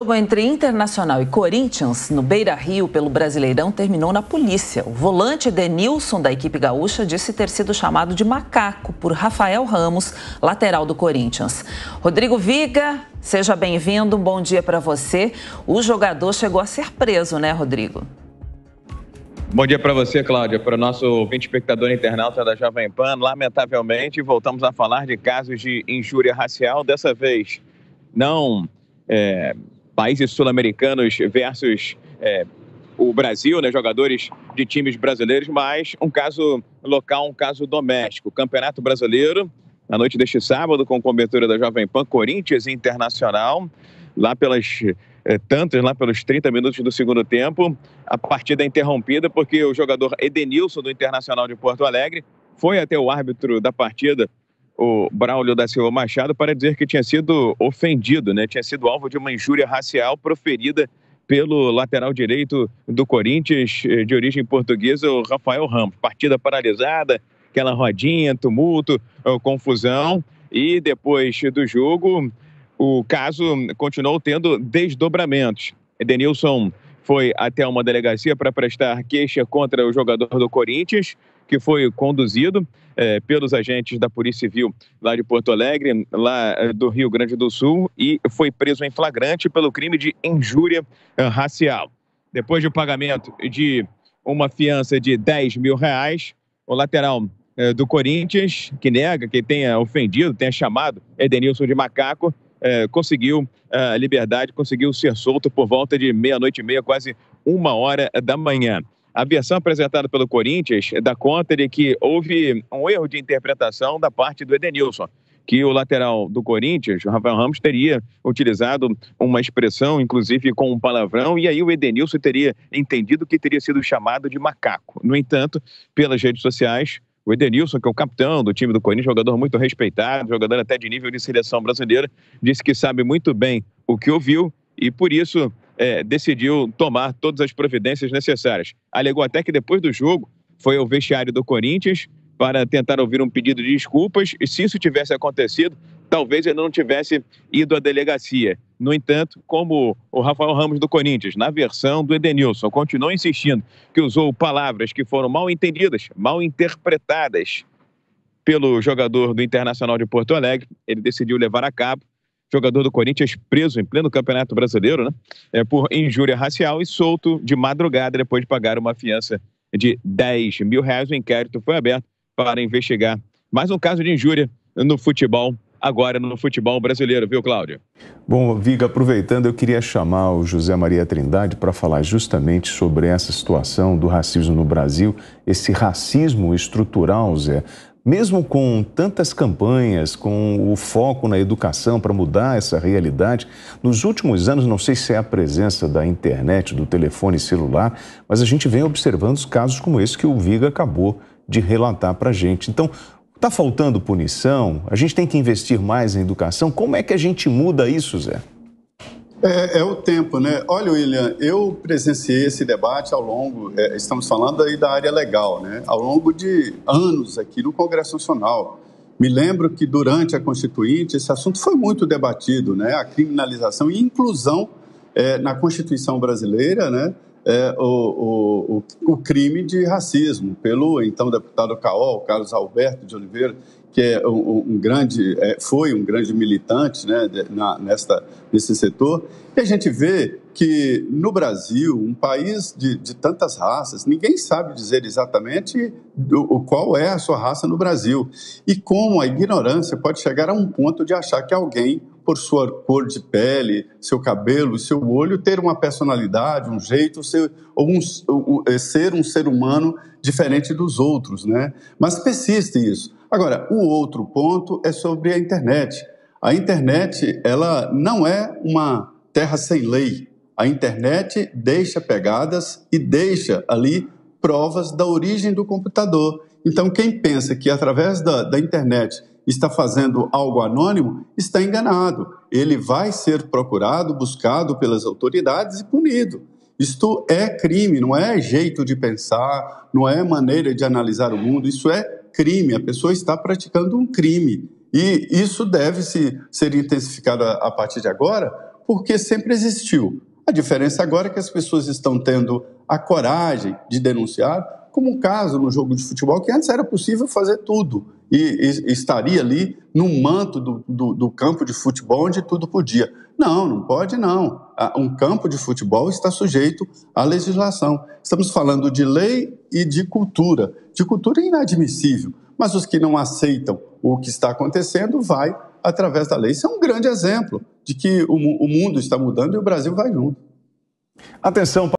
O jogo entre Internacional e Corinthians, no Beira Rio, pelo Brasileirão, terminou na polícia. O volante Denilson, da equipe gaúcha, disse ter sido chamado de macaco por Rafael Ramos, lateral do Corinthians. Rodrigo Viga, seja bem-vindo, um bom dia para você. O jogador chegou a ser preso, né, Rodrigo? Bom dia para você, Cláudia, para o nosso 20 espectador internauta da Jovem Pan. Lamentavelmente, voltamos a falar de casos de injúria racial, dessa vez não. É países sul-americanos versus é, o Brasil, né, jogadores de times brasileiros, mas um caso local, um caso doméstico. Campeonato Brasileiro, na noite deste sábado, com cobertura da Jovem Pan, Corinthians Internacional, lá pelas é, tantas, lá pelos 30 minutos do segundo tempo, a partida é interrompida porque o jogador Edenilson do Internacional de Porto Alegre foi até o árbitro da partida o Braulio da Silva Machado para dizer que tinha sido ofendido, né? Tinha sido alvo de uma injúria racial proferida pelo lateral direito do Corinthians, eh, de origem portuguesa, o Rafael Ramos. Partida paralisada, aquela rodinha, tumulto, eh, confusão. E depois do jogo, o caso continuou tendo desdobramentos. Edenilson foi até uma delegacia para prestar queixa contra o jogador do Corinthians que foi conduzido é, pelos agentes da Polícia Civil lá de Porto Alegre, lá é, do Rio Grande do Sul, e foi preso em flagrante pelo crime de injúria é, racial. Depois do pagamento de uma fiança de 10 mil reais, o lateral do Corinthians, que nega que tenha ofendido, tenha chamado Edenilson de macaco, conseguiu a liberdade, conseguiu ser solto por volta de meia-noite e meia, quase uma hora da manhã. A versão apresentada pelo Corinthians dá conta de que houve um erro de interpretação da parte do Edenilson, que o lateral do Corinthians, o Rafael Ramos, teria utilizado uma expressão, inclusive com um palavrão, e aí o Edenilson teria entendido que teria sido chamado de macaco. No entanto, pelas redes sociais, o Edenilson, que é o capitão do time do Corinthians, jogador muito respeitado, jogador até de nível de seleção brasileira, disse que sabe muito bem o que ouviu e por isso é, decidiu tomar todas as providências necessárias. Alegou até que depois do jogo foi ao vestiário do Corinthians para tentar ouvir um pedido de desculpas e se isso tivesse acontecido, talvez ele não tivesse ido à delegacia. No entanto, como o Rafael Ramos do Corinthians, na versão do Edenilson, continuou insistindo que usou palavras que foram mal entendidas, mal interpretadas pelo jogador do Internacional de Porto Alegre, ele decidiu levar a cabo jogador do Corinthians, preso em pleno Campeonato Brasileiro, né? É, por injúria racial e solto de madrugada depois de pagar uma fiança de 10 mil reais. O inquérito foi aberto para investigar mais um caso de injúria no futebol agora no futebol brasileiro, viu, Cláudio? Bom, Viga, aproveitando, eu queria chamar o José Maria Trindade para falar justamente sobre essa situação do racismo no Brasil, esse racismo estrutural, Zé, mesmo com tantas campanhas, com o foco na educação para mudar essa realidade, nos últimos anos, não sei se é a presença da internet, do telefone celular, mas a gente vem observando os casos como esse que o Viga acabou de relatar para a gente. Então, está faltando punição? A gente tem que investir mais em educação? Como é que a gente muda isso, Zé? É, é, o tempo, né? Olha, William, eu presenciei esse debate ao longo, é, estamos falando aí da área legal, né? Ao longo de anos aqui no Congresso Nacional. Me lembro que durante a Constituinte esse assunto foi muito debatido, né? A criminalização e inclusão é, na Constituição brasileira, né? é, o, o, o, crime de racismo, pelo então deputado Caol, Carlos Alberto de Oliveira, que é um, um grande, é, foi um grande militante né, na, nesta, nesse setor. E a gente vê que no Brasil, um país de, de tantas raças, ninguém sabe dizer exatamente do, o qual é a sua raça no Brasil. E como a ignorância pode chegar a um ponto de achar que alguém por sua cor de pele, seu cabelo, seu olho, ter uma personalidade, um jeito, ser, ou um, é, ser um ser humano diferente dos outros, né? Mas persiste isso. Agora, o outro ponto é sobre a internet. A internet, ela não é uma terra sem lei. A internet deixa pegadas e deixa ali provas da origem do computador. Então, quem pensa que através da, da internet está fazendo algo anônimo, está enganado. Ele vai ser procurado, buscado pelas autoridades e punido. Isto é crime, não é jeito de pensar, não é maneira de analisar o mundo, isso é crime. A pessoa está praticando um crime. E isso deve -se ser intensificado a partir de agora, porque sempre existiu. A diferença agora é que as pessoas estão tendo a coragem de denunciar como um caso no jogo de futebol que antes era possível fazer tudo e, e estaria ali no manto do, do, do, campo de futebol onde tudo podia. Não, não pode não. Um campo de futebol está sujeito à legislação. Estamos falando de lei e de cultura. De cultura é inadmissível, mas os que não aceitam o que está acontecendo vai através da lei. Isso é um grande exemplo de que o, o mundo está mudando e o Brasil vai junto. Atenção,